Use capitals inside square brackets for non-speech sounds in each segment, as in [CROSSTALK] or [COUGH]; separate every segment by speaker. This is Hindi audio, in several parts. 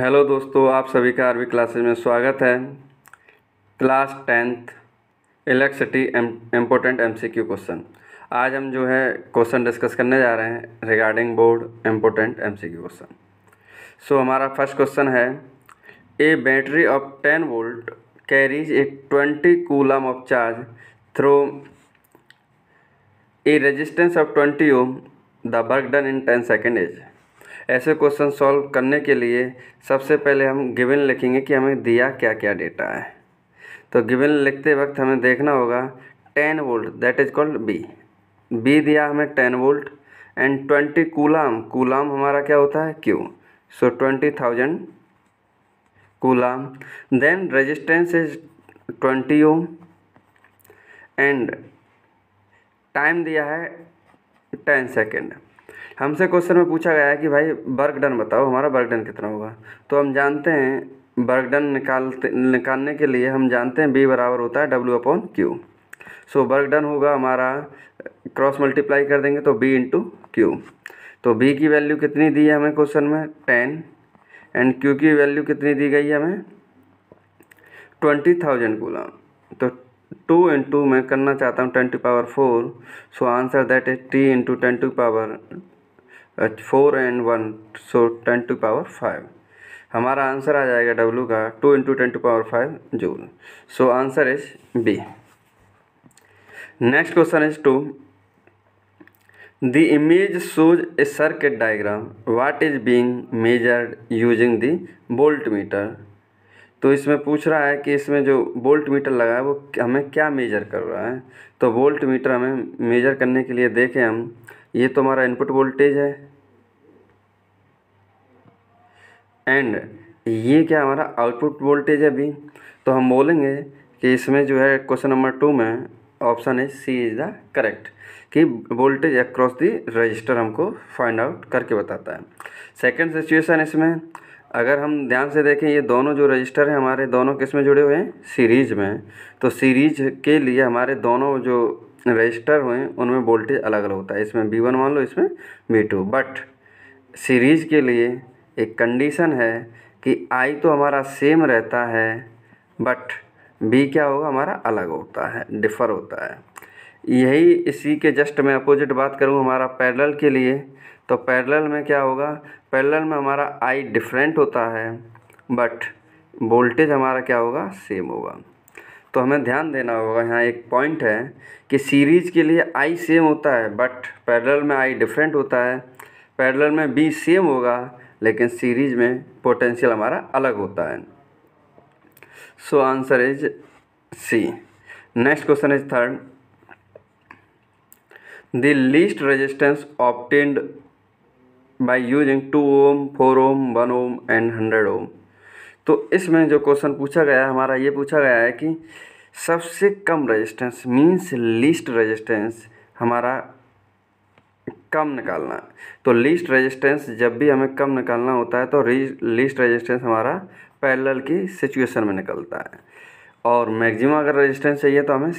Speaker 1: हेलो दोस्तों आप सभी का आरबी क्लासेज में स्वागत है class tenth electricity important MCQ question आज हम जो है क्वेश्चन डिस्कस करने जा रहे हैं regarding board important MCQ question so हमारा फर्स्ट क्वेश्चन है a battery of ten volt carries a twenty coulomb of charge through a resistance of twenty ohm the work done in ten second is ऐसे क्वेश्चन सॉल्व करने के लिए सबसे पहले हम गिवन लिखेंगे कि हमें दिया क्या क्या डेटा है तो गिवन लिखते वक्त हमें देखना होगा ten volt that is called B B दिया हमें ten volt and twenty coulomb coulomb हमारा क्या होता है Q so twenty thousand coulomb then resistance is twenty ohm and time दिया है टेन सेकेंड हमसे क्वेश्चन में पूछा गया है कि भाई वर्क डन बताओ हमारा वर्क डन कितना होगा तो हम जानते हैं वर्क डन निकालते निकालने के लिए हम जानते हैं बी बराबर होता है W upon Q so work done होगा हमारा क्रॉस मल्टीप्लाई कर देंगे तो बी इंटू क्यू तो बी की वैल्यू कितनी दी है हमें क्वेश्चन में टेन एंड क्यू की वैल्यू कितनी दी गई है हमें ट्वेंटी थाउजेंड कूला तो टू इंटू मैं करना चाहता हूँ twenty power four so answer that is T into twenty power four and one so ten to power five हमारा आंसर आ जाएगा डब्लू का two into ten to power five joule so answer is B next question is two the image shows a circuit diagram what is being measured using the voltmeter तो इसमें पूछ रहा है कि इसमें जो बोल्ट मीटर लगा है वो हमें क्या मेजर कर रहा है तो बोल्ट मीटर हमें मेजर करने के लिए देखें हम ये तो हमारा इनपुट वोल्टेज है एंड ये क्या हमारा आउटपुट वोल्टेज है अभी तो हम बोलेंगे कि इसमें जो है क्वेश्चन नंबर टू में ऑप्शन है सी इज़ द करेक्ट कि वोल्टेज अक्रॉस दी रजिस्टर हमको फाइंड आउट करके बताता है सेकंड सिचुएशन इसमें अगर हम ध्यान से देखें ये दोनों जो रजिस्टर हैं हमारे दोनों किस में जुड़े हुए हैं सीरीज में तो सीरीज के लिए हमारे दोनों जो रजिस्टर हुए हैं उनमें वोल्टेज अलग अलग होता है इसमें बी वन मान लो इसमें बी टू बट सीरीज के लिए एक कंडीसन है कि आई तो हमारा सेम रहता है बट बी क्या होगा हमारा अलग होता है डिफ़र होता है यही इसी के जस्ट मैं अपोजिट बात करूँ हमारा पैरेलल के लिए तो पैरेलल में क्या होगा पैरेलल में हमारा आई डिफरेंट होता है बट वोल्टेज हमारा क्या होगा सेम होगा तो हमें ध्यान देना होगा यहाँ एक पॉइंट है कि सीरीज़ के लिए आई सेम होता है बट पैरेलल में आई डिफरेंट होता है पैरेलल में बी सेम होगा लेकिन सीरीज में पोटेंशियल हमारा अलग होता है so answer is C next question is third the least resistance obtained by using two ohm four ohm one ohm and hundred ohm तो इसमें जो क्वेश्चन पूछा गया है हमारा ये पूछा गया है कि सबसे कम रेजिस्टेंस मीन्स लीस्ट रेजिस्टेंस हमारा कम निकालना है तो लीस्ट रेजिस्टेंस जब भी हमें कम निकालना होता है तो लीस्ट रेजिस्टेंस हमारा पैरेलल की सिचुएशन में निकलता है और मैक्सिमम अगर रेजिस्टेंस चाहिए तो हमें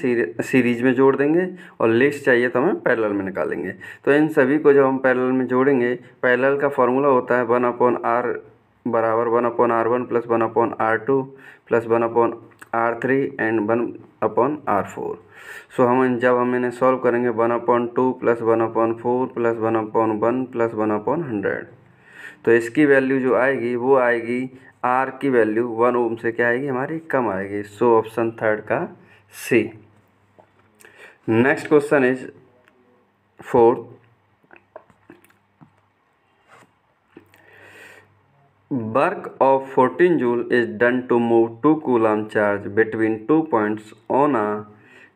Speaker 1: सीरीज में जोड़ देंगे और लिस्ट चाहिए तो हमें पैरेलल में निकालेंगे तो इन सभी को जब हम पैरेलल में जोड़ेंगे पैरेलल का फॉर्मूला होता है वन अपॉन आर बराबर one upon R one plus one upon R two plus one upon R three and one upon R four so हम जब हम इन्हें सॉल्व करेंगे one upon two plus one upon four plus one upon one plus one upon hundred तो इसकी वैल्यू जो आएगी वो आएगी आर की वैल्यू वन ओम से क्या आएगी हमारी कम आएगी सो ऑप्शन थर्ड का C next question is fourth work of fourteen joule is done to move two coulomb charge between two points on a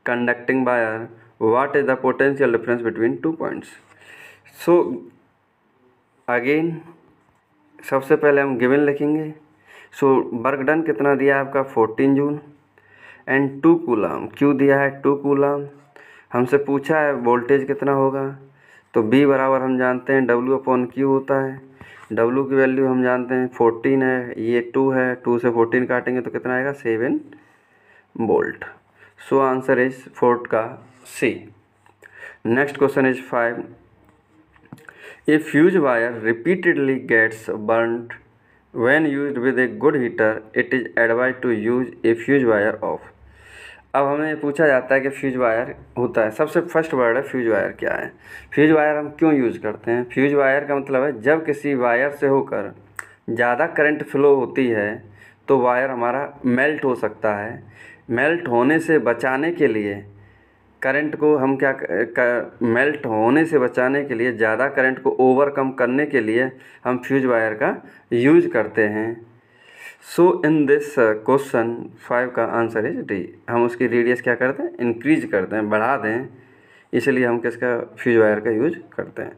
Speaker 1: conducting wire what is the potential difference between two points so again सबसे पहले हम गिवन लिखेंगे सो वर्क डन कितना दिया है आपका fourteen joule and two coulomb Q दिया है टू कूलम हमसे पूछा है वोल्टेज कितना होगा तो बी बराबर हम जानते हैं डब्ल्यू अपॉन क्यू होता है W की वैल्यू हम जानते हैं फोर्टीन है ये टू है टू से फोर्टीन काटेंगे तो कितना आएगा seven volt so answer is fourth का C next question is five a fuse wire repeatedly gets burned when used with a good heater it is advised to use a fuse wire of अब हमें पूछा जाता है कि फ्यूज वायर होता है सबसे फर्स्ट वर्ड है फ्यूज वायर क्या है फ्यूज वायर हम क्यों यूज़ करते हैं फ्यूज वायर का मतलब है जब किसी वायर से होकर ज़्यादा करंट फ्लो होती है तो वायर हमारा मेल्ट हो सकता है मेल्ट होने से बचाने के लिए करंट को हम क्या कर, मेल्ट होने से बचाने के लिए ज़्यादा करंट को ओवरकम करने के लिए हम फ्यूज वायर का यूज करते हैं so in this question five का आंसर इज डी हम उसकी रेडियस क्या करते हैं इंक्रीज करते हैं बढ़ा दें इसलिए हम किसका फ्यूज वायर का यूज करते हैं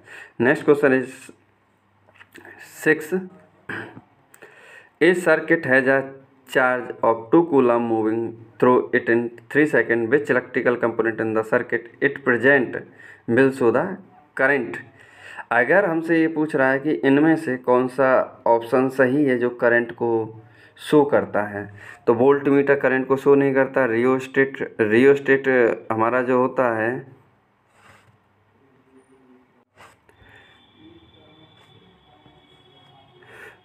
Speaker 1: next question is six a circuit has जहाँ charge of two coulomb moving through it in three second which electrical component in the circuit it present will so the current अगर हमसे ये पूछ रहा है कि इनमें से कौन सा ऑप्शन सही है जो करंट को शो करता है तो वोल्ट मीटर करंट को शो नहीं करता रियोस्टेट रियोस्टेट हमारा जो होता है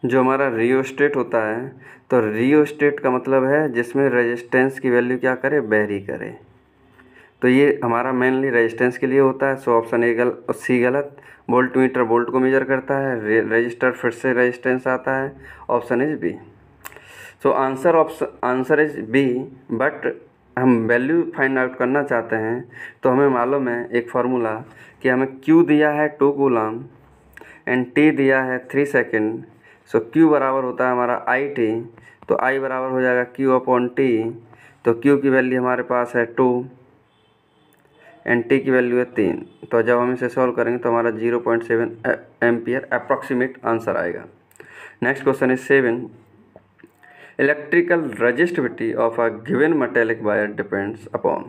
Speaker 1: जो हमारा रियोस्टेट होता है तो रियोस्टेट का मतलब है जिसमें रेजिस्टेंस की वैल्यू क्या करे बैरी करे तो ये हमारा मेनली रेजिस्टेंस के लिए होता है सो ऑप्शन ए गल सी गलत वोल्ट मीटर वोल्ट को मेजर करता है रेजिस्टर फिर से रेजिस्टेंस आता है option is B so answer option answer is B but हम वैल्यू फाइंड आउट करना चाहते हैं तो हमें मालूम है एक फार्मूला कि हमें क्यू दिया है टू गुलाम एंड टी दिया है थ्री सेकेंड सो क्यू बराबर होता है हमारा आई टी तो आई बराबर हो जाएगा क्यू अपॉन टी तो क्यू की वैल्यू हमारे पास है टू एंड टी की वैल्यू है तीन तो जब हम इसे सॉल्व करेंगे तो हमारा zero point seven ampere approximate answer आएगा next question is seven electrical resistivity of a given metallic wire depends upon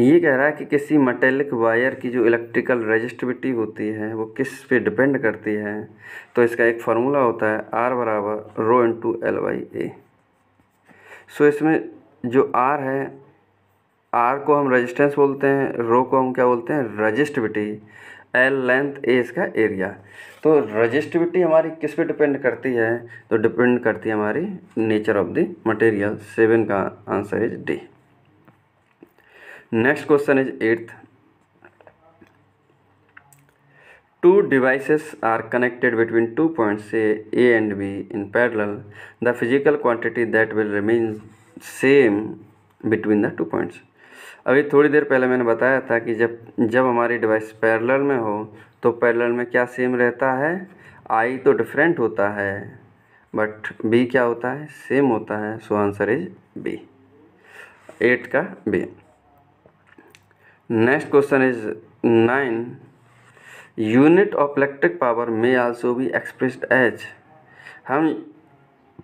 Speaker 1: ये कह रहा है कि किसी मटेलिक वायर की जो इलेक्ट्रिकल रजिस्टिविटी होती है वो किस पे डिपेंड करती है तो इसका एक फार्मूला होता है आर बराबर rho into L by A so इसमें जो आर है आर को हम रजिस्टेंस बोलते हैं रो को हम क्या बोलते हैं रजिस्टिविटी एल लेंथ ए इसका एरिया तो रजिस्टिविटी हमारी किस पे डिपेंड करती है तो डिपेंड करती है हमारी nature of the material seven का answer is D next question is eighth two devices are connected between two points A and B in parallel the physical quantity that will remain same between the two points अभी थोड़ी देर पहले मैंने बताया था कि जब जब हमारी डिवाइस पैरेलल में हो तो पैरेलल में क्या सेम रहता है आई तो डिफरेंट होता है बट बी क्या होता है सेम होता है so answer is B eight का B next question is nine unit of electric power may also be expressed H हम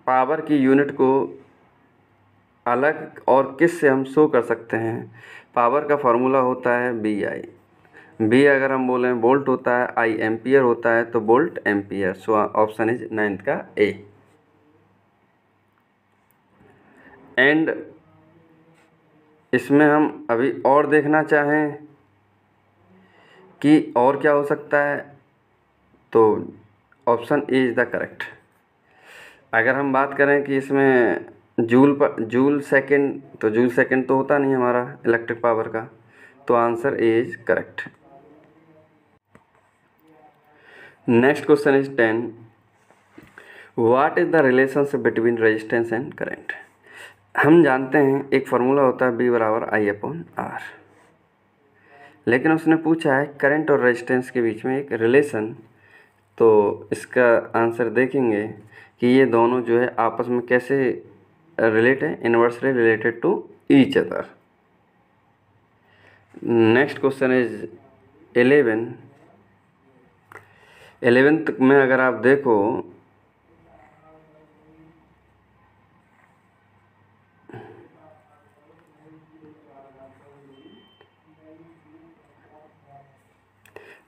Speaker 1: पावर की यूनिट को अलग और किस से हम शो कर सकते हैं पावर का फॉर्मूला होता है बी आई बी अगर हम बोलें बोल्ट होता है आई एम्पियर होता है तो volt ampere so option is ninth का ए एंड इसमें हम अभी और देखना चाहें कि और क्या हो सकता है तो option A is the correct अगर हम बात करें कि इसमें जूल पर जूल सेकंड तो जूल सेकंड तो होता नहीं हमारा इलेक्ट्रिक पावर का तो answer A is correct next question is ten what is the relationship between resistance and current हम जानते हैं एक फार्मूला होता है बी बराबर आई अपॉन आर लेकिन उसने पूछा है करंट और रेजिस्टेंस के बीच में एक रिलेशन तो इसका आंसर देखेंगे कि ये दोनों जो है आपस में कैसे रिलेट है inversely related to each other next question is eleven eleventh में अगर आप देखो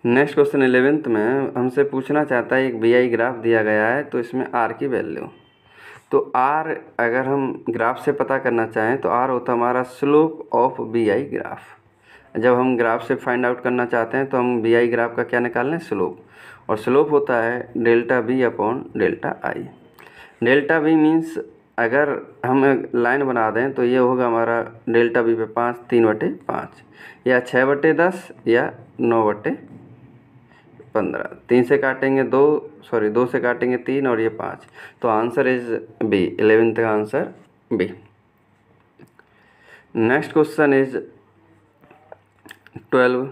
Speaker 1: नेक्स्ट क्वेश्चन एलेवेंथ में हमसे पूछना चाहता है एक वी ग्राफ दिया गया है तो इसमें आर की वैल्यू तो आर अगर हम ग्राफ से पता करना चाहें तो आर होता हमारा स्लोप ऑफ बी ग्राफ जब हम ग्राफ से फाइंड आउट करना चाहते हैं तो हम बीआई ग्राफ का क्या निकाल लें स्लोप और स्लोप होता है delta V upon delta I delta V means अगर हम लाइन बना दें तो ये होगा हमारा डेल्टा बी पे पाँच तीन बटे पाँच या छः बटे दस या नौ बटे पंद्रह तीन से काटेंगे दो सॉरी दो से काटेंगे तीन और ये पाँच तो आंसर इज बी एलेवेंथ का answer B next question is twelve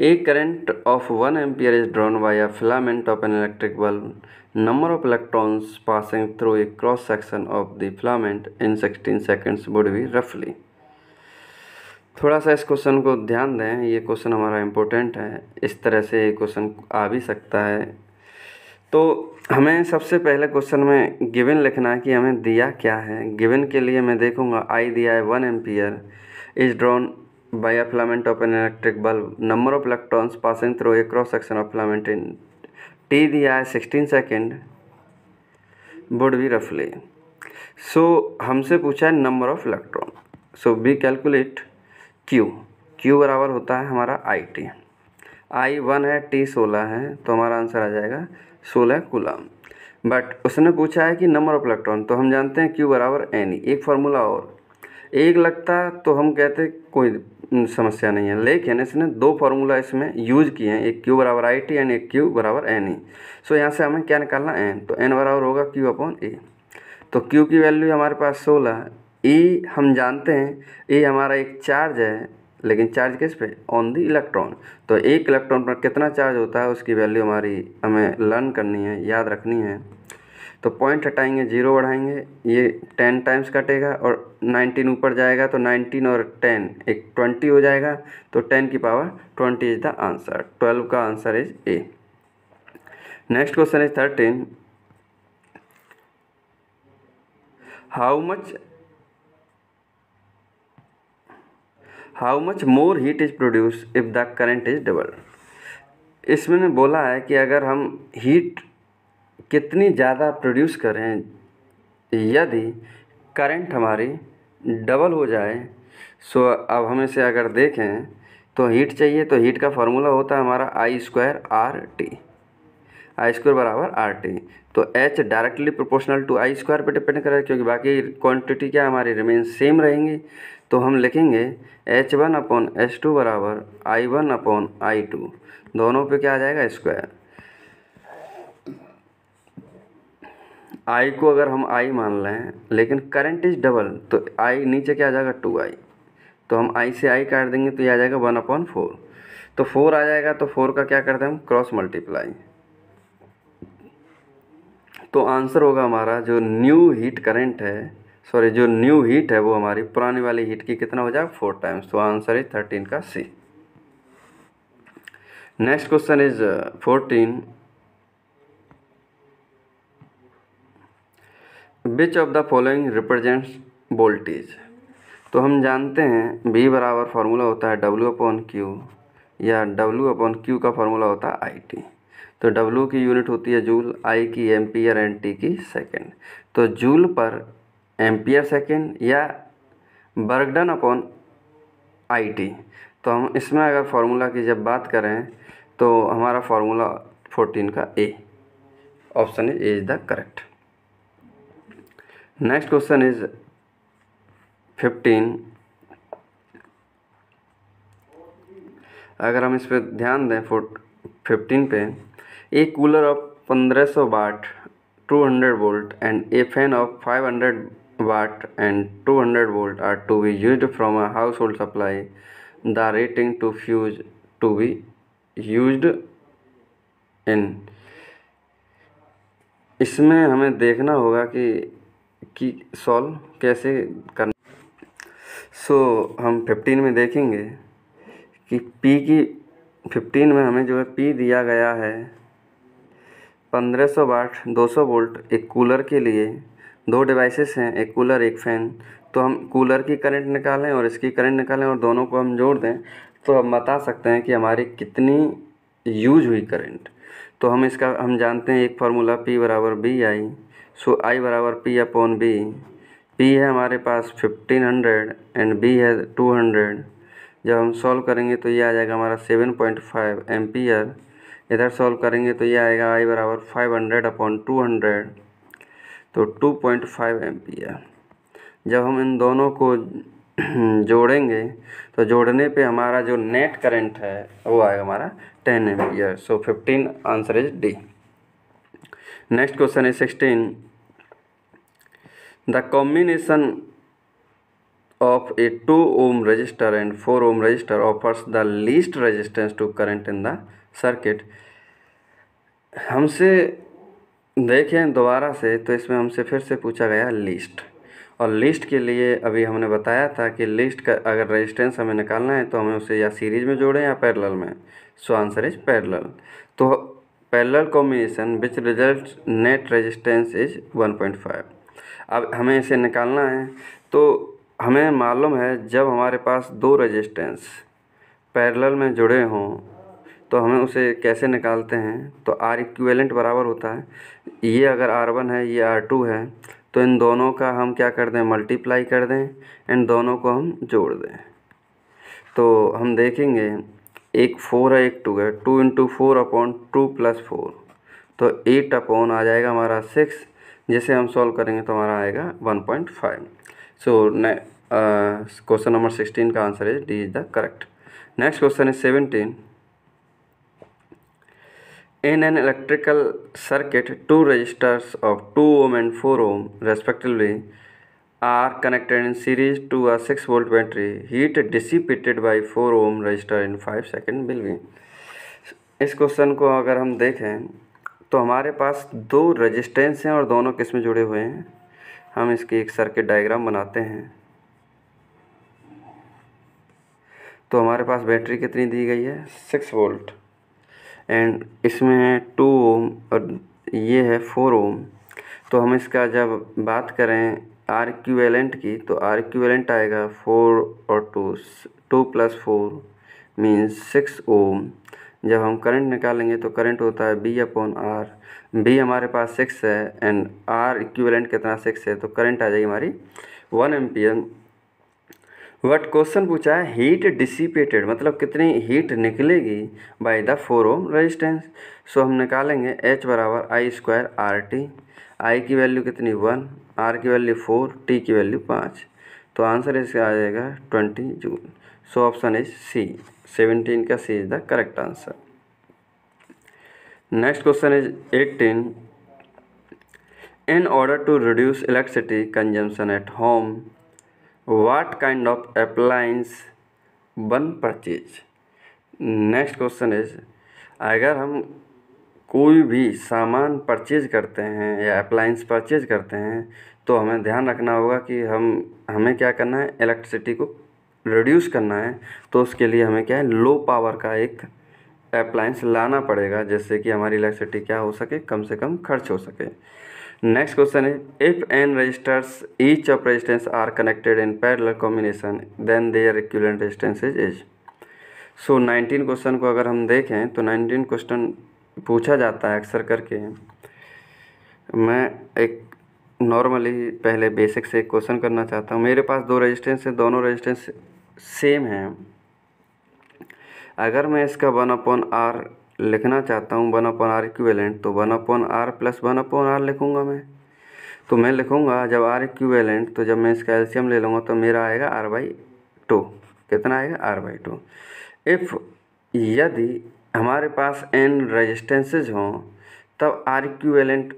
Speaker 1: a current of one ampere is drawn by a filament of an electric bulb number of electrons passing through a cross section of the filament in sixteen seconds would be रफली थोड़ा सा इस क्वेश्चन को ध्यान दें ये क्वेश्चन हमारा इम्पोर्टेंट है इस तरह से ये क्वेश्चन आ भी सकता है तो हमें सबसे पहले क्वेश्चन में गिवन लिखना है कि हमें दिया क्या है गिवन के लिए मैं देखूंगा आई दिया है one ampere is drawn by a filament of an electric bulb number of electrons passing through a cross section of filament in T दिया है सिक्सटीन सेकेंड वुड बी रफली सो हमसे पूछा है number of electron so we calculate Q Q बराबर होता है हमारा आई टी आई वन है टी सोलह है तो हमारा आंसर आ जाएगा सोलह कुलाम बट उसने पूछा है कि नंबर ऑफ इलेक्ट्रॉन तो हम जानते हैं क्यू बराबर एनी e. एक फार्मूला और एक लगता तो हम कहते कोई समस्या नहीं है लेकिन इसने दो फार्मूला इसमें यूज किए हैं एक क्यू बराबर आई टी एंड एक क्यू बराबर एन ई सो यहाँ से हमें क्या निकालना एन तो एन बराबर होगा क्यू अपॉन ए तो क्यू की वैल्यू हमारे पास सोलह ई e हम जानते हैं ई e हमारा एक चार्ज है लेकिन चार्ज किस पे ऑन द इलेक्ट्रॉन तो एक इलेक्ट्रॉन पर कितना चार्ज होता है उसकी वैल्यू हमारी हमें लर्न करनी है याद रखनी है तो पॉइंट हटाएंगे जीरो बढ़ाएंगे ये टेन टाइम्स कटेगा और नाइनटीन ऊपर जाएगा तो नाइनटीन और टेन एक ट्वेंटी हो जाएगा तो टेन की power twenty is the answer twelve का answer is A next question is thirteen how much how much more heat is produce if the current is double इसमें बोला है कि अगर हम हीट कितनी ज़्यादा प्रोड्यूस करें यदि करंट हमारी डबल हो जाए सो अब हम इसे अगर देखें तो हीट चाहिए तो हीट का फार्मूला होता है हमारा I square R T I square बराबर आर टी तो H directly proportional to I square पे डिपेंड करेगा क्योंकि बाकी क्वांटिटी क्या हमारी रिमेन सेम रहेंगी तो हम लिखेंगे H one upon H two बराबर I one upon I two दोनों पे क्या आ जाएगा स्क्वायर आई को अगर हम आई मान लें लेकिन करंट इज़ डबल तो आई नीचे क्या आ जाएगा टू आई तो हम आई से आई काट देंगे तो ये आ जाएगा वन अपॉन फोर तो फोर आ जाएगा तो फोर का क्या करते हैं हम क्रॉस मल्टीप्लाई तो आंसर होगा हमारा जो न्यू हीट करंट है सॉरी जो न्यू हीट है वो हमारी पुरानी वाली हीट की कितना हो जाएगा फोर टाइम्स तो आंसर इज थर्टीन का C next question is fourteen which of the following represents voltage तो हम जानते हैं V बराबर फार्मूला होता है W अपॉन क्यू या W अपॉन क्यू का फार्मूला होता है आई टी तो W की यूनिट होती है जूल आई की एम्पियर एंड टी की सेकेंड तो जूल पर एम्पियर सेकेंड या बर्गडन अपॉन आई टी तो हम इसमें अगर फार्मूला की जब बात करें तो हमारा फार्मूला 14 का A option is the correct next question is fifteen अगर हम इस पर ध्यान दें फोट फिफ्टीन पे ए कूलर ऑफ पंद्रह सौ watt two hundred volt and a fan of five hundred watt and two hundred volt are to be use from a household supply the rating to fuse to be use in इसमें हमें देखना होगा कि की सॉल्व कैसे करना सो so, हम फिफ्टीन में देखेंगे कि पी की फिफ्टीन में हमें जो है पी दिया गया है पंद्रह सौ वाट दो सौ वोल्ट एक कूलर के लिए दो डिवाइसेस हैं एक कूलर एक फ़ैन तो हम कूलर की करंट निकालें और इसकी करंट निकालें और दोनों को हम जोड़ दें तो हम बता सकते हैं कि हमारी कितनी यूज हुई करंट तो हम इसका हम जानते हैं एक फार्मूला पी बराबर बी आई सो आई बराबर पी अपॉन बी पी है हमारे पास फिफ्टीन हंड्रेड एंड बी है टू हंड्रेड जब हम सॉल्व करेंगे तो ये आ जाएगा हमारा सेवन पॉइंट फाइव एम्पियर इधर सॉल्व करेंगे तो ये आएगा आई बराबर five hundred upon two hundred तो टू पॉइंट फाइव एम्पियर जब हम इन दोनों को
Speaker 2: [CLEARS THROAT]
Speaker 1: जोड़ेंगे तो जोड़ने पे हमारा जो नेट करंट है वो आएगा हमारा ten ampere so fifteen answer is D next question है sixteen the combination of a two ohm resistor and four ohm resistor offers the least resistance to current in the circuit हमसे देखें दोबारा से तो इसमें हमसे फिर से पूछा गया लिस्ट और लिस्ट के लिए अभी हमने बताया था कि लिस्ट का अगर रेजिस्टेंस हमें निकालना है तो हमें उसे या सीरीज में जोड़ें या पैरेलल में सो आंसर इज पैरेलल तो parallel combination which result net resistance is 1.5 अब हमें इसे निकालना है तो हमें मालूम है जब हमारे पास दो रेजिस्टेंस पैरेलल में जुड़े हों तो हमें उसे कैसे निकालते हैं तो आर इक्वेलेंट बराबर होता है ये अगर आर वन है ये आर टू है तो इन दोनों का हम क्या कर दें मल्टीप्लाई कर दें इन दोनों को हम जोड़ दें तो हम देखेंगे एक फोर है एक टू है two into four upon two plus four तो एट अपॉन आ जाएगा हमारा सिक्स जिसे हम सॉल्व करेंगे तो हमारा आएगा one point five so question number sixteen का आंसर है D is the correct next question है seventeen in an electrical circuit two resistors of two ohm and four ohm respectively are connected in series to a 6 volt battery. Heat dissipated by 4 ohm resistor in 5 second between. इस क्वेश्चन को अगर हम देखें तो हमारे पास दो रेजिस्टेंस हैं और दोनों किस में जुड़े हुए हैं हम इसकी एक सर्किट डायग्राम बनाते हैं तो हमारे पास बैटरी कितनी दी गई है सिक्स वोल्ट एंड इसमें है टू ओम और ये है फोर ओम तो हम इसका जब बात करें आर क्यूवेलेंट की तो आर क्यूवेलेंट आएगा फोर और two two plus four means six ohm जब हम करंट निकालेंगे तो करंट होता है बी अपॉन आर बी हमारे पास सिक्स है एंड आर इक्वेलेंट कितना सिक्स है तो करंट आ जाएगी हमारी वन एम वट क्वेश्चन पूछा है हीट डिसिपेटेड मतलब कितनी हीट निकलेगी by the four ohm resistance so हम निकालेंगे एच बराबर I square R T I की वैल्यू कितनी वन आर की वैल्यू फोर टी की वैल्यू पाँच तो आंसर इसका आ जाएगा twenty joule so option is C seventeen का C is the correct answer next question is eighteen in order to reduce electricity consumption at home what kind of appliance one purchase next question is अगर हम कोई भी सामान परचेज करते हैं या अप्लायंस परचेज करते हैं तो हमें ध्यान रखना होगा कि हम हमें क्या करना है इलेक्ट्रिसिटी को रिड्यूस करना है तो उसके लिए हमें क्या है लो पावर का एक अप्लायंस लाना पड़ेगा जिससे कि हमारी इलेक्ट्रिसिटी क्या हो सके कम से कम खर्च हो सके नेक्स्ट क्वेश्चन है if N resistors each of resistance R connected in parallel combination then their equivalent resistance is is so nineteen question को अगर हम देखें तो नाइनटीन क्वेश्चन पूछा जाता है अक्सर करके मैं एक नॉर्मली पहले बेसिक से क्वेश्चन करना चाहता हूँ मेरे पास दो रेजिस्टेंस हैं दोनों रेजिस्टेंस सेम हैं अगर मैं इसका वन अपॉन आर लिखना चाहता हूँ वन अपॉन आर इक्वेलेंट तो one upon R plus one upon R लिखूँगा मैं तो मैं लिखूँगा जब आर इक्वेलेंट तो जब मैं इसका एल्शियम ले लूँगा तो मेरा आएगा आर बाई टू कितना आएगा आर बाई टू इफ़ यदि हमारे पास n रजिस्टेंसेज हों तब आर इक्वेलेंट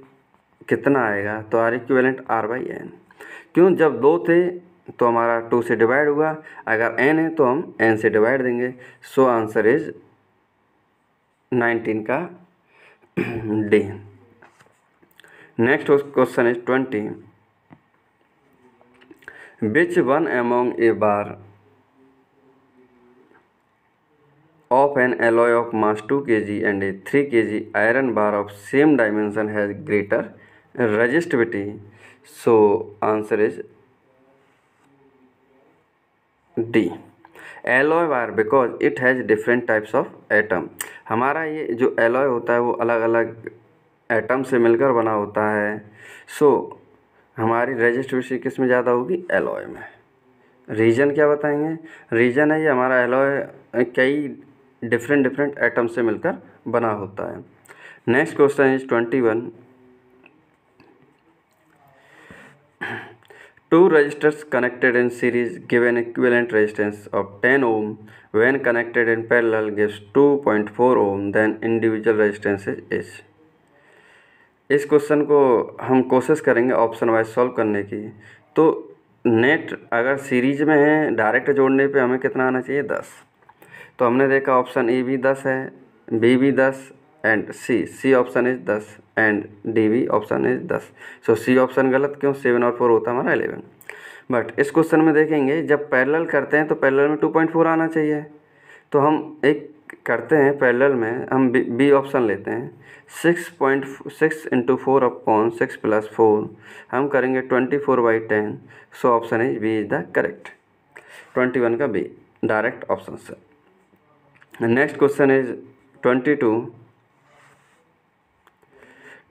Speaker 1: कितना आएगा तो R equivalent R by N क्यों जब दो थे तो हमारा टू से डिवाइड हुआ अगर एन है तो हम एन से डिवाइड देंगे सो आंसर इज नाइनटीन का
Speaker 2: D
Speaker 1: next question is twenty which one among a bar of an alloy of mass 2 kg and a 3 kg iron bar of same dimension has greater resistivity so answer is d alloy wire because it has different types of atom हमारा ये जो एलॉय होता है वो अलग अलग एटम से मिलकर बना होता है सो so, हमारी रजिस्ट्रेशन किस में ज़्यादा होगी एलॉय में रीजन क्या बताएंगे रीजन है ये हमारा एलॉय कई डिफरेंट डिफरेंट एटम से मिलकर बना होता है next question is twenty one two resistors connected in series give an equivalent resistance of ten ohm when connected in parallel gives two point four ohm then individual resistance is इस, इस क्वेश्चन को हम कोशिश करेंगे ऑप्शन वाइज सॉल्व करने की तो नेट अगर सीरीज में है डायरेक्ट जोड़ने पे हमें कितना आना चाहिए दस तो हमने देखा ऑप्शन ई e भी दस है बी भी दस and C C option is दस and D B option is दस सो सी ऑप्शन गलत क्यों सेवन और फोर होता हमारा एलेवन बट इस क्वेश्चन में देखेंगे जब पैरेलल करते हैं तो पैरेलल में टू पॉइंट फोर आना चाहिए तो हम एक करते हैं पैरेलल में हम बी ऑप्शन लेते हैं six point six into four upon six plus four हम करेंगे twenty four by ten so option is B is the correct twenty one का B direct option sir next question is 22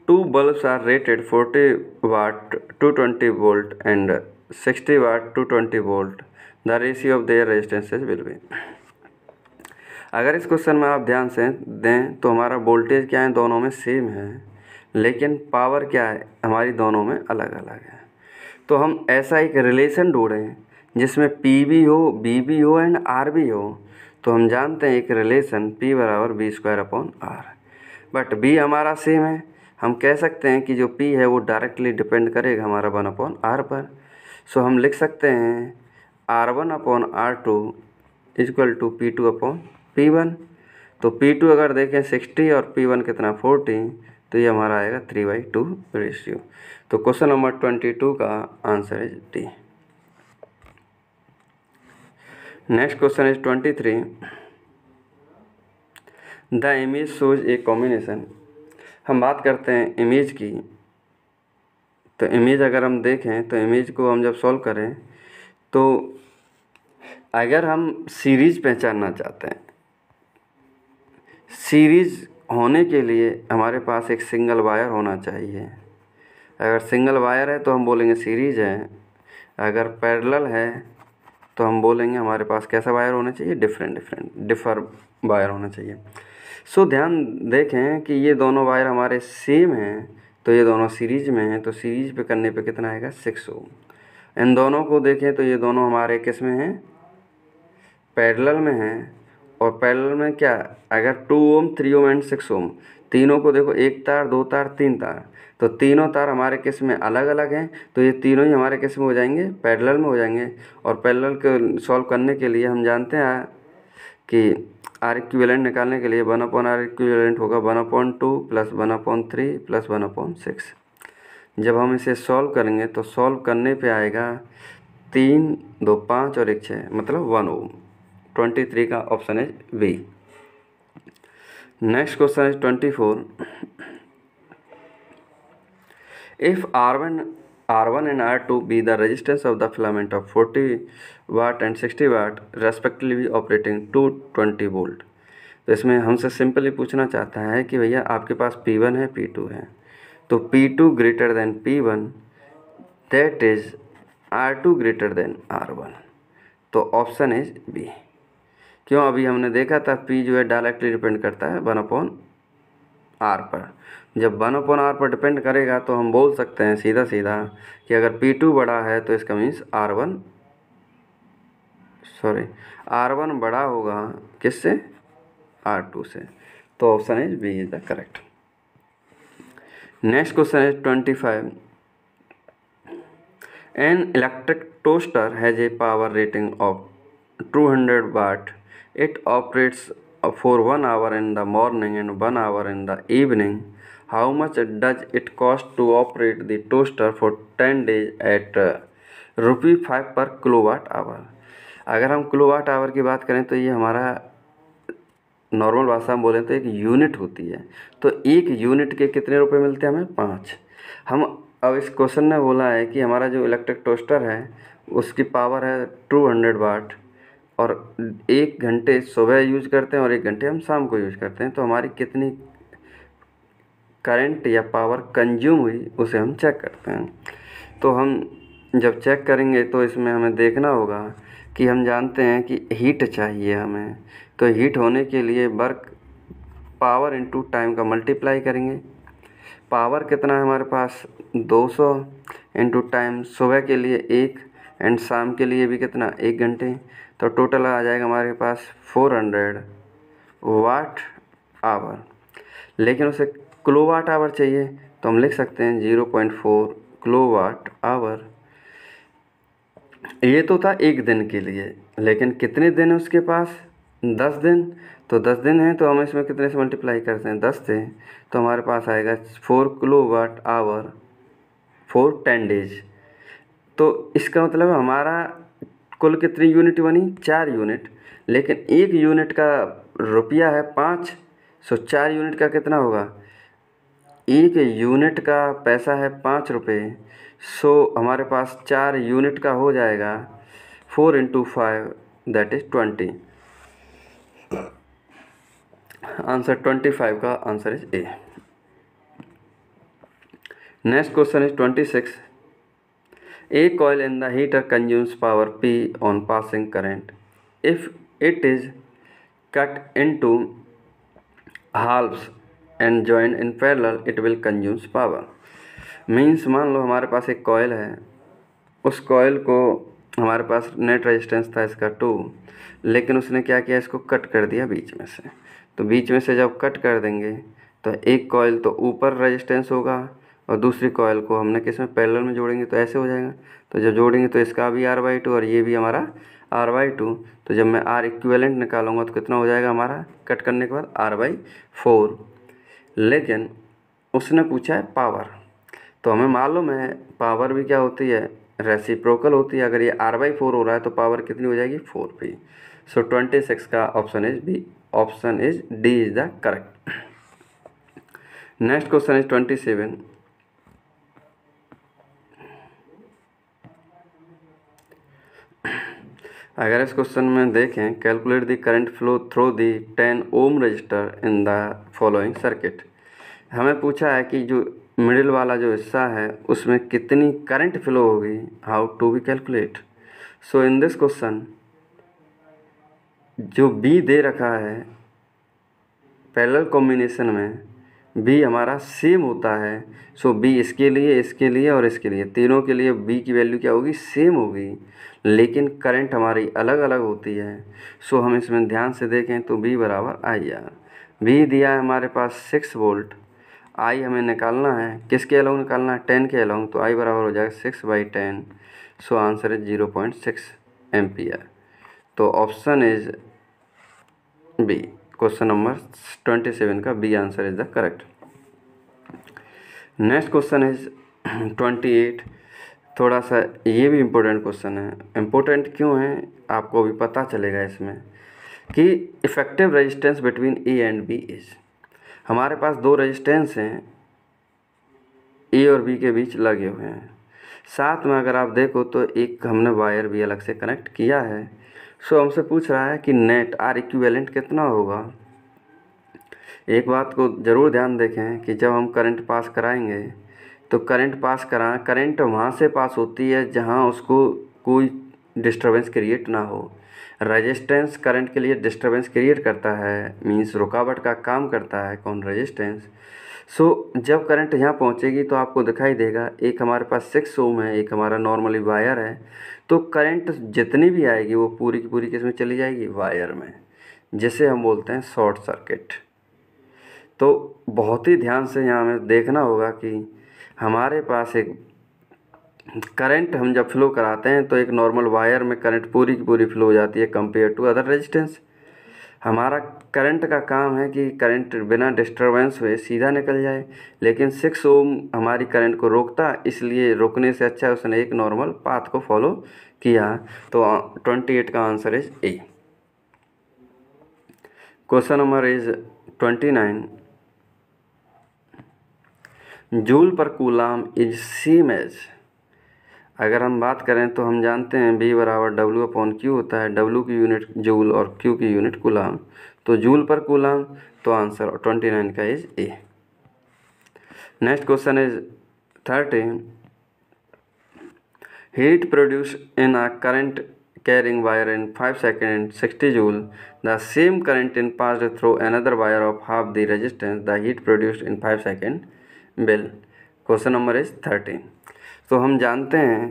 Speaker 1: two bulbs are rated 40 watt 220 volt and 60 watt 220 volt the ratio of their resistances will be अगर इस क्वेश्चन में आप ध्यान से दें तो हमारा वोल्टेज क्या है दोनों में सेम है लेकिन पावर क्या है हमारी दोनों में अलग अलग है तो हम ऐसा एक रिलेशन ढूंढें जिसमें पी भी हो बी भी हो एंड आर भी हो तो हम जानते हैं एक रिलेशन पी बराबर B square upon R but B हमारा सेम है हम कह सकते हैं कि जो पी है वो डायरेक्टली डिपेंड करेगा हमारा वन अपॉन आर पर सो हम लिख सकते हैं R one upon R two equal to P two upon P one तो पी टू अगर देखें सिक्सटी और पी वन कितना फोर्टी तो ये हमारा आएगा थ्री बाई टू रेशियो तो क्वेश्चन नंबर ट्वेंटी टू का आंसर है D next question is twenty three the image shows a combination हम बात करते हैं इमेज की तो इमेज अगर हम देखें तो इमेज को हम जब सॉल्व करें तो अगर हम सीरीज पहचानना चाहते हैं सीरीज होने के लिए हमारे पास एक सिंगल वायर होना चाहिए अगर सिंगल वायर है तो हम बोलेंगे सीरीज है अगर पैरेलल है तो हम बोलेंगे हमारे पास कैसा वायर होना चाहिए डिफरेंट डिफरेंट डिफर वायर होना चाहिए सो so, ध्यान देखें कि ये दोनों वायर हमारे सेम हैं तो ये दोनों सीरीज में हैं तो सीरीज पे करने पे कितना आएगा सिक्स ओम इन दोनों को देखें तो ये दोनों हमारे किस में हैं पैरेलल में हैं और पैरेलल में क्या अगर two ohm three ohm and six ohm तीनों को देखो एक तार दो तार तीन तार तो तीनों तार हमारे केस में अलग अलग हैं तो ये तीनों ही हमारे केस में हो जाएंगे पैरेलल में हो जाएंगे और पैरेलल को सॉल्व करने के लिए हम जानते हैं कि आर इक्विवेलेंट निकालने के लिए वन अपॉन आर इक्विवेलेंट होगा one upon two plus one upon three plus one upon six जब हम इसे सॉल्व करेंगे तो सॉल्व करने पे आएगा तीन दो पाँच और एक छः मतलब वन ओम ट्वेंटी थ्री का ऑप्शन है बी नेक्स्ट क्वेश्चन है twenty four if R one R one and R to be the resistance of the filament of forty watt and sixty watt respectively operating two twenty volt तो इसमें हमसे सिंपली पूछना चाहता है कि भैया आपके पास पी वन है पी टू है तो P two greater than P one that is R two greater than R one तो ऑप्शन इज बी क्यों अभी हमने देखा था पी जो है डायरेक्टली डिपेंड करता है वन अपॉन आर पर जब वन अपॉन आर पर डिपेंड करेगा तो हम बोल सकते हैं सीधा सीधा कि अगर पी टू बड़ा है तो इसका means R one sorry R one बड़ा होगा किससे आर टू से तो option is B is the correct next question is twenty five an electric toaster has a power rating of two hundred watt It operates for one hour in the morning and one hour in the evening. How much does it cost to operate the toaster for 10 days at rupee five per kilowatt hour अगर हम किलोवाट आवर की बात करें तो ये हमारा नॉर्मल भाषा में बोले तो एक यूनिट होती है तो एक यूनिट के कितने रुपए मिलते हैं हमें पाँच हम अब इस क्वेश्चन ने बोला है कि हमारा जो इलेक्ट्रिक टोस्टर है उसकी पावर है टू हंड्रेड वाट और एक घंटे सुबह यूज करते हैं और एक घंटे हम शाम को यूज करते हैं तो हमारी कितनी करंट या पावर कंज्यूम हुई उसे हम चेक करते हैं तो हम जब चेक करेंगे तो इसमें हमें देखना होगा कि हम जानते हैं कि हीट चाहिए हमें तो हीट होने के लिए वर्क पावर इनटू टाइम का मल्टीप्लाई करेंगे पावर कितना है हमारे पास 200 सौ इंटू टाइम सुबह के लिए एक एंड शाम के लिए भी कितना एक घंटे तो टोटल आ जाएगा हमारे पास फोर हंड्रेड वाट आवर लेकिन उसे क्लो वाट आवर चाहिए तो हम लिख सकते हैं zero point four watt hour ये तो था एक दिन के लिए लेकिन कितने दिन है उसके पास दस दिन तो दस दिन है तो हम इसमें कितने से मल्टीप्लाई करते हैं दस से तो हमारे पास आएगा four kilo watt hour for ten days तो इसका मतलब हमारा कुल कितनी यूनिट बनी चार यूनिट लेकिन एक यूनिट का रुपया है पाँच सो चार यूनिट का कितना होगा एक यूनिट का पैसा है पाँच रुपये सो हमारे पास चार यूनिट का हो जाएगा four into five that is twenty answer twenty five का answer is A next question is twenty six A coil in the heater consumes power P on passing current. If it is cut into halves and joined in parallel, it will consumes power. Means मान लो हमारे पास एक कॉयल है उस कॉयल को हमारे पास नेट रेजिस्टेंस था इसका टू लेकिन उसने क्या किया इसको कट कर दिया बीच में से तो बीच में से जब कट कर देंगे तो एक कॉयल तो ऊपर रेजिस्टेंस होगा और दूसरी कॉयल को हमने किस में पैरल में जोड़ेंगे तो ऐसे हो जाएगा तो जब जोड़ेंगे तो इसका भी आर बाई टू और ये भी हमारा आर बाई टू तो जब मैं आर इक्वेलेंट निकालूंगा तो कितना हो जाएगा हमारा कट करने के बाद आर बाई फोर लेकिन उसने पूछा है पावर तो हमें मालूम है पावर भी क्या होती है रेसिप्रोकल होती है अगर ये आर बाई फोर हो रहा है तो पावर कितनी हो जाएगी four P so twenty six का option is B option is D is the correct next question is twenty seven अगर इस क्वेश्चन में देखें calculate the current flow through the ten ohm resistor in the following circuit हमें पूछा है कि जो मिडिल वाला जो हिस्सा है उसमें कितनी करंट फ्लो होगी how to be calculate so in this question जो बी दे रखा है पैरेलल कॉम्बिनेशन में बी हमारा सेम होता है सो बी इसके लिए इसके लिए और इसके लिए तीनों के लिए बी की वैल्यू क्या होगी सेम होगी लेकिन करंट हमारी अलग अलग होती है सो हम इसमें ध्यान से देखें तो बी बराबर आई आर बी दिया है हमारे पास सिक्स वोल्ट आई हमें निकालना है किसके अलाउंग निकालना है टेन के अलाउंग तो आई बराबर हो जाएगा six by ten so answer is zero point six ampere तो option is B question number twenty seven का B answer is the correct next question is twenty eight थोड़ा सा ये भी इम्पोर्टेंट क्वेश्चन है इम्पोर्टेंट क्यों है आपको भी पता चलेगा इसमें कि effective resistance between A and B is हमारे पास दो रेजिस्टेंस हैं ए और बी के बीच लगे हुए हैं साथ में अगर आप देखो तो एक हमने वायर भी अलग से कनेक्ट किया है सो हमसे पूछ रहा है कि नेट आर इक्विवेलेंट कितना होगा एक बात को ज़रूर ध्यान देखें कि जब हम करंट पास कराएंगे तो करंट पास कराएं करंट वहाँ से पास होती है जहाँ उसको कोई डिस्टरबेंस क्रिएट ना हो रेजिस्टेंस करंट के लिए डिस्टरबेंस क्रिएट करता है मींस रुकावट का काम करता है कौन रेजिस्टेंस सो so, जब करंट यहाँ पहुँचेगी तो आपको दिखाई देगा एक हमारे पास सिक्स ओम है एक हमारा नॉर्मली वायर है तो करंट जितनी भी आएगी वो पूरी की पूरी किस में चली जाएगी वायर में जिसे हम बोलते हैं शॉर्ट सर्किट तो बहुत ही ध्यान से यहाँ हमें देखना होगा कि हमारे पास एक करंट हम जब फ्लो कराते हैं तो एक नॉर्मल वायर में करंट पूरी की पूरी फ्लो हो जाती है कंपेयर टू अदर रेजिस्टेंस हमारा करंट का काम है कि करंट बिना डिस्टर्बेंस हुए सीधा निकल जाए लेकिन सिक्स ओम हमारी करंट को रोकता इसलिए रोकने से अच्छा उसने एक नॉर्मल पाथ को फॉलो किया तो ट्वेंटी एट का answer is A question number is twenty nine joule per coulomb is same as अगर हम बात करें तो हम जानते हैं बी बराबर डब्ल्यू अपॉन क्यू होता है डब्ल्यू की यूनिट जूल और क्यू की यूनिट कुलाम तो जूल पर कुलाम तो आंसर ट्वेंटी नाइन का is A next question is thirteen heat produce in a current carrying wire in five second and sixty joule the same current in pass through another wire of half the resistance the heat produce in five second will question number is thirteen तो हम जानते हैं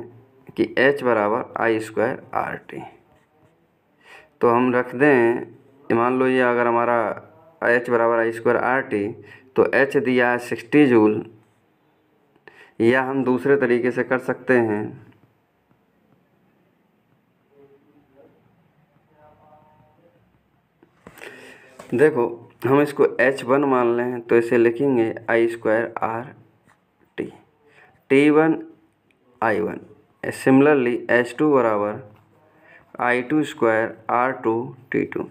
Speaker 1: कि h बराबर आई स्क्वायर आर टी तो हम रख दें मान लो ये अगर हमारा h बराबर आई स्क्वायर आर टी तो h दिया है सिक्सटी जूल या हम दूसरे तरीके से कर सकते हैं देखो हम इसको h वन मान लें तो इसे लिखेंगे I square R T T one I one similarly H two बराबर I two square R two T two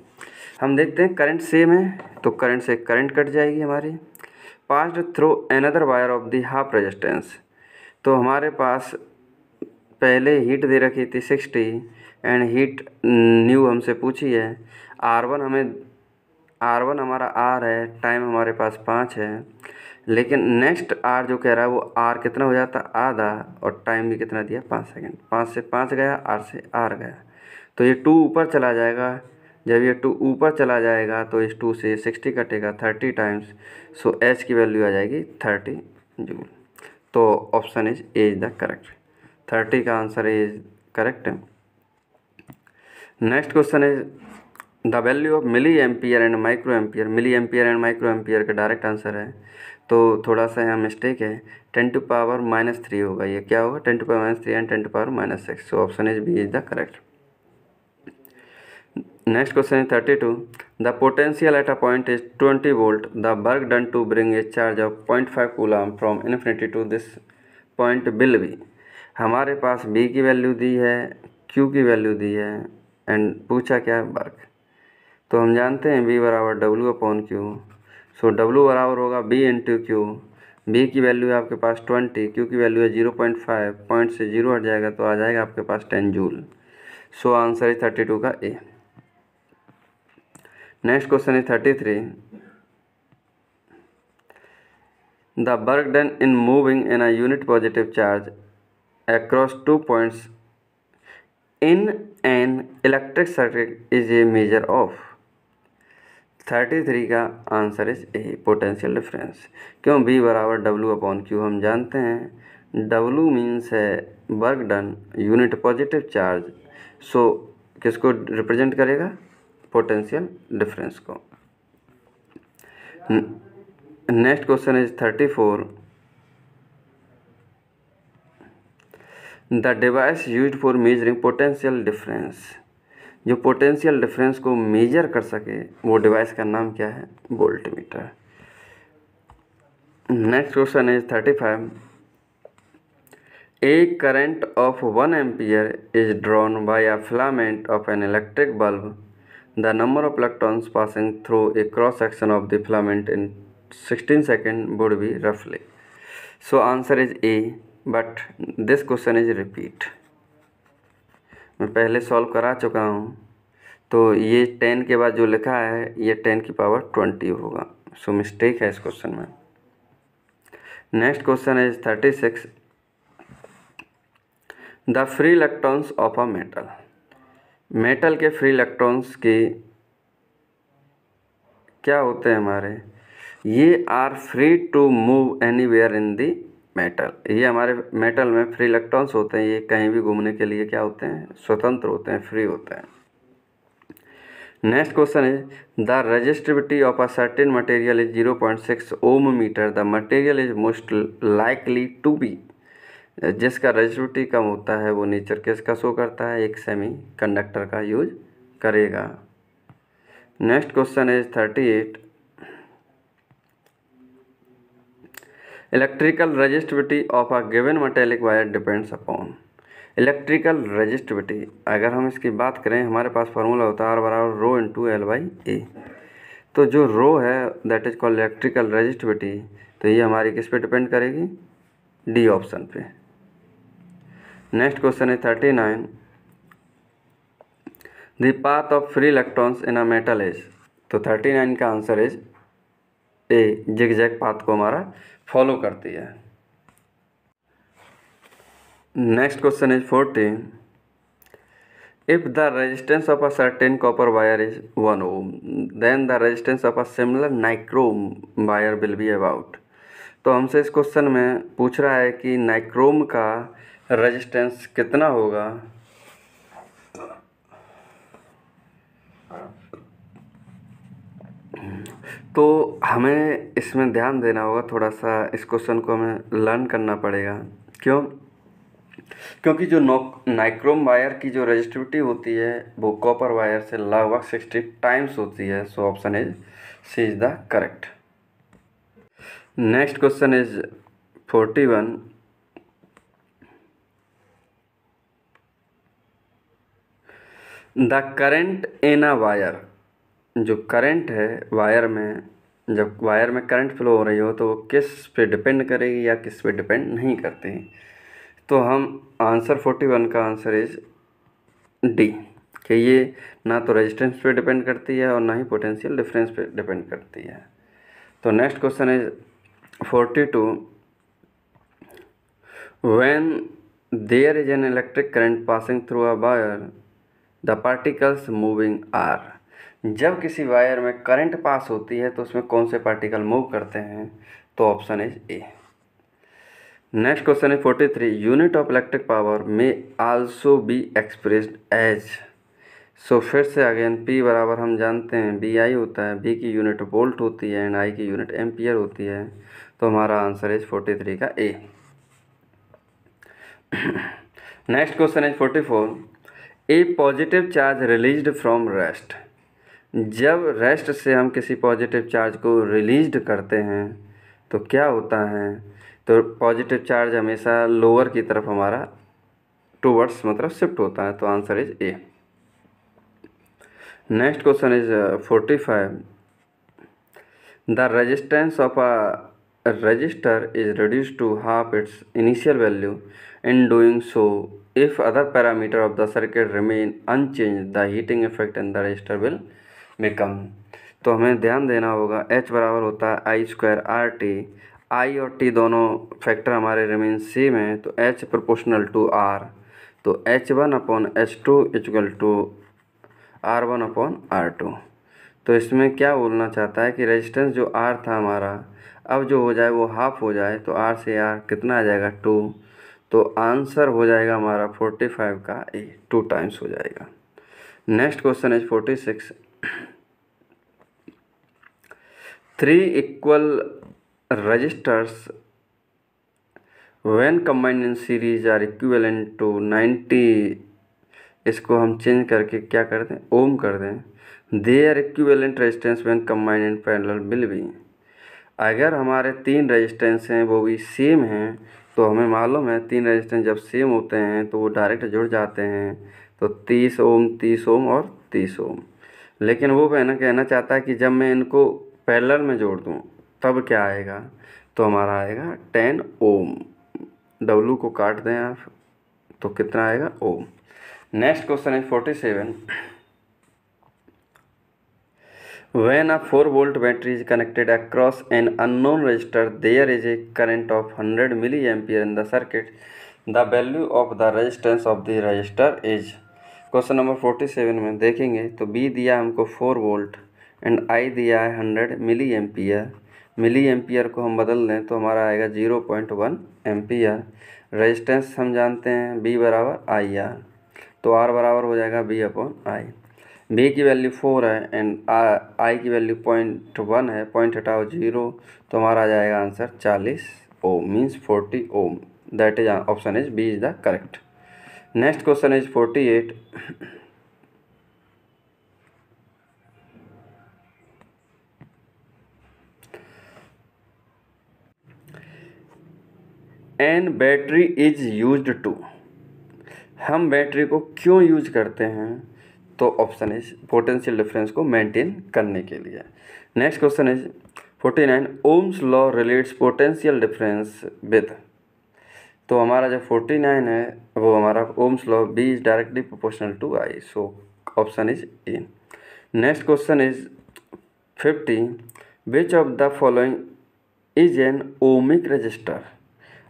Speaker 1: हम देखते हैं करंट सेम है तो करंट से करंट कट जाएगी हमारी pass through another wire of the half resistance तो हमारे पास पहले हीट दे रखी थी सिक्सटी एंड हीट न्यू हमसे पूछी है आर वन हमें आर वन हमारा आर है टाइम हमारे पास पाँच है लेकिन नेक्स्ट आर जो कह रहा है वो आर कितना हो जाता आधा और टाइम भी कितना दिया पाँच सेकंड पाँच से पाँच गया आर से आर गया तो ये टू ऊपर चला जाएगा जब ये टू ऊपर चला जाएगा तो इस टू से सिक्सटी कटेगा थर्टी टाइम्स सो एच की वैल्यू आ जाएगी थर्टी जूल तो option is is the correct thirty का answer is correct next question is the value of milli ampere and micro ampere milli ampere and micro ampere का डायरेक्ट आंसर है तो थोड़ा सा यहाँ मिस्टेक है ten to power minus three होगा ये क्या होगा ten to power minus three and ten to power minus six so option is B is the correct next question है thirty two the potential at a point is twenty volt the work done to bring a charge of point five coulomb from infinity to this point will be हमारे पास बी की वैल्यू दी है क्यू की वैल्यू दी है एंड पूछा क्या है वर्क तो हम जानते हैं बी बराबर डब्ल्यू अपॉन क्यू सो W बराबर होगा बी इंटू क्यू बी की वैल्यू है आपके पास ट्वेंटी Q की वैल्यू है जीरो पॉइंट फाइव पॉइंट से जीरो हट जाएगा तो आ जाएगा आपके पास 10 joule so answer is thirty two का A next question is thirty three the Barq done in moving in a unit positive charge across two points in an electric circuit is a measure of thirty three का answer is A potential difference क्यों बी बराबर डब्लू अपॉन क्यू हम जानते हैं डब्लू मीन्स है work done unit positive charge so किसको रिप्रेजेंट करेगा पोटेंशियल डिफरेंस को next question is thirty four the device use for measuring potential difference जो पोटेंशियल डिफरेंस को मेजर कर सके वो डिवाइस का नाम क्या है voltmeter next question is thirty five a current of one ampere is drawn by a filament of an electric bulb the number of electrons passing through a cross section of the filament in sixteen second would be रफली so answer is A but this question is repeat मैं पहले सॉल्व करा चुका हूँ तो ये टेन के बाद जो लिखा है ये टेन की पावर ट्वेंटी होगा सो मिस्टेक है इस क्वेश्चन में नेक्स्ट क्वेश्चन है thirty six the free electrons of a metal metal के फ्री इलेक्ट्रॉन्स की क्या होते हैं हमारे ये are free to move anywhere in the metal ये हमारे मेटल में फ्री इलेक्ट्रॉन्स होते हैं ये कहीं भी घूमने के लिए क्या होते हैं स्वतंत्र होते हैं फ्री होते हैं नेक्स्ट क्वेश्चन है the resistivity of a certain material is zero point six ohm metre the material is most likely to be जिसका रजिस्टिविटी कम होता है वो नेचर किसका शो करता है एक सेमी कंडक्टर का यूज करेगा next question is thirty eight electrical resistivity of a given metallic wire depends upon electrical resistivity अगर हम इसकी बात करें हमारे पास फार्मूला होता है आर बराबर rho to L by A तो जो रो है that is called electrical resistivity तो ये हमारी किस पे डिपेंड करेगी डी ऑप्शन पे नेक्स्ट क्वेश्चन है thirty nine the path of free electrons in a metal is तो थर्टी नाइन का answer is a zig zag path को हमारा फॉलो करती है next question is fourteen if the resistance of a certain copper wire is one ohm then the resistance of a similar nichrome wire will be about तो हमसे इस क्वेश्चन में पूछ रहा है कि नाइक्रोम का रेजिस्टेंस कितना होगा तो हमें इसमें ध्यान देना होगा थोड़ा सा इस क्वेश्चन को हमें लर्न करना पड़ेगा क्यों क्योंकि जो नो नाइक्रोम वायर की जो रजिस्टिविटी होती है वो कॉपर वायर से लगभग सिक्सटी टाइम्स होती है so option is C is the correct next question is forty one the current in a wire जो करेंट है वायर में जब वायर में करंट फ्लो हो रही हो तो किस पे डिपेंड करेगी या किस पे डिपेंड नहीं करती तो हम आंसर फोर्टी वन का आंसर इज डी कि ये ना तो रेजिस्टेंस पे डिपेंड करती है और ना ही पोटेंशियल डिफरेंस पे डिपेंड करती है तो next question is forty two when there is an electric current passing through a wire the particles moving are जब किसी वायर में करंट पास होती है तो उसमें कौन से पार्टिकल मूव करते हैं तो option is A next question है forty three unit of electric power may also be expressed as so फिर से अगेन पी बराबर हम जानते हैं बी आई होता है बी की यूनिट वोल्ट होती है एंड आई की यूनिट एम्पियर होती है तो हमारा आंसर इज फोर्टी थ्री का A next question is forty four a positive charge released from rest जब रेस्ट से हम किसी पॉजिटिव चार्ज को रिलीज करते हैं तो क्या होता है तो पॉजिटिव चार्ज हमेशा लोअर की तरफ हमारा टूवर्ड्स मतलब शिफ्ट होता है तो answer is A next question is forty five the resistance of a resistor is reduce to half its initial value in doing so if other parameter of the circuit remain unchange the heating effect in the resistor will में कम तो हमें ध्यान देना होगा एच बराबर होता है I square R T I और टी दोनों फैक्टर हमारे रिमेन सेम है तो एच प्रोपोर्शनल टू आर तो H one upon H two equal to R one upon R two तो इसमें क्या बोलना चाहता है कि रेजिस्टेंस जो आर था हमारा अब जो हो जाए वो हाफ हो जाए तो आर से आर कितना आ जाएगा टू तो आंसर हो जाएगा हमारा फोर्टी फाइव का ए टू टाइम्स हो जाएगा next question is forty six three equal resistors when combined series are are equivalent to ninety इसको हम चेंज करके क्या कर दें ओम कर दें they are equivalent resistance when combined in panel will भी अगर हमारे तीन रजिस्टेंस हैं वो भी सेम हैं तो हमें मालूम है तीन रजिस्टेंस जब सेम होते हैं तो वो डायरेक्ट जुड़ जाते हैं तो तीस ओम तीस ओम और तीस ओम लेकिन वो मैं ना कहना चाहता है कि जब मैं इनको पैरलर में जोड़ दूँ तब क्या आएगा तो हमारा आएगा टेन ओम डब्लू को काट दें आप तो कितना आएगा ओम नेक्स्ट क्वेश्चन है forty seven when a four volt battery is connected across an unknown resistor there is a current of hundred milli ampere in the circuit the value of the resistance of the resistor is question number forty seven में देखेंगे तो बी दिया हमको फोर वोल्ट एंड आई दिया है hundred milli ampere milli ampere को हम बदल दें तो हमारा आएगा zero point one ampere resistance हम जानते हैं बी बराबर आई आर तो आर बराबर हो जाएगा बी अपॉन आई बी की वैल्यू फोर है एंड आई की वैल्यू पॉइंट वन है पॉइंट हटाओ जीरो तो हमारा आ जाएगा आंसर चालीस ohm means forty ohm that is option is B is the correct next question is forty eight an battery is use to हम बैटरी को क्यों यूज करते हैं तो ऑप्शन इज पोटेंशियल डिफरेंस को मेंटेन करने के लिए next question is forty nine Ohm's law relates potential difference with तो हमारा जो फोर्टी नाइन है वो हमारा Ohm's law V is directly proportional to I so option is A next question is fifty which of the following is an ohmic resistor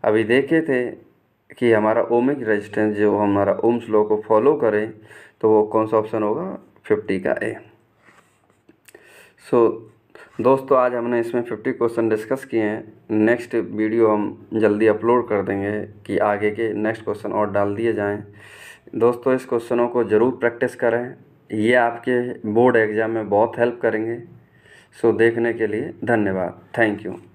Speaker 1: अभी देखे थे कि हमारा ओमिक रजिस्टेंस जो हमारा ओम्स लॉ को फॉलो करें तो वो कौन सा ऑप्शन होगा फिफ्टी का ए सो दोस्तों आज हमने इसमें फिफ्टी क्वेश्चन डिस्कस किए हैं नेक्स्ट वीडियो हम जल्दी अपलोड कर देंगे कि आगे के नेक्स्ट क्वेश्चन और डाल दिए जाएं दोस्तों इस क्वेश्चनों को ज़रूर प्रैक्टिस करें ये आपके बोर्ड एग्ज़ाम में बहुत हेल्प करेंगे सो देखने के लिए धन्यवाद थैंक यू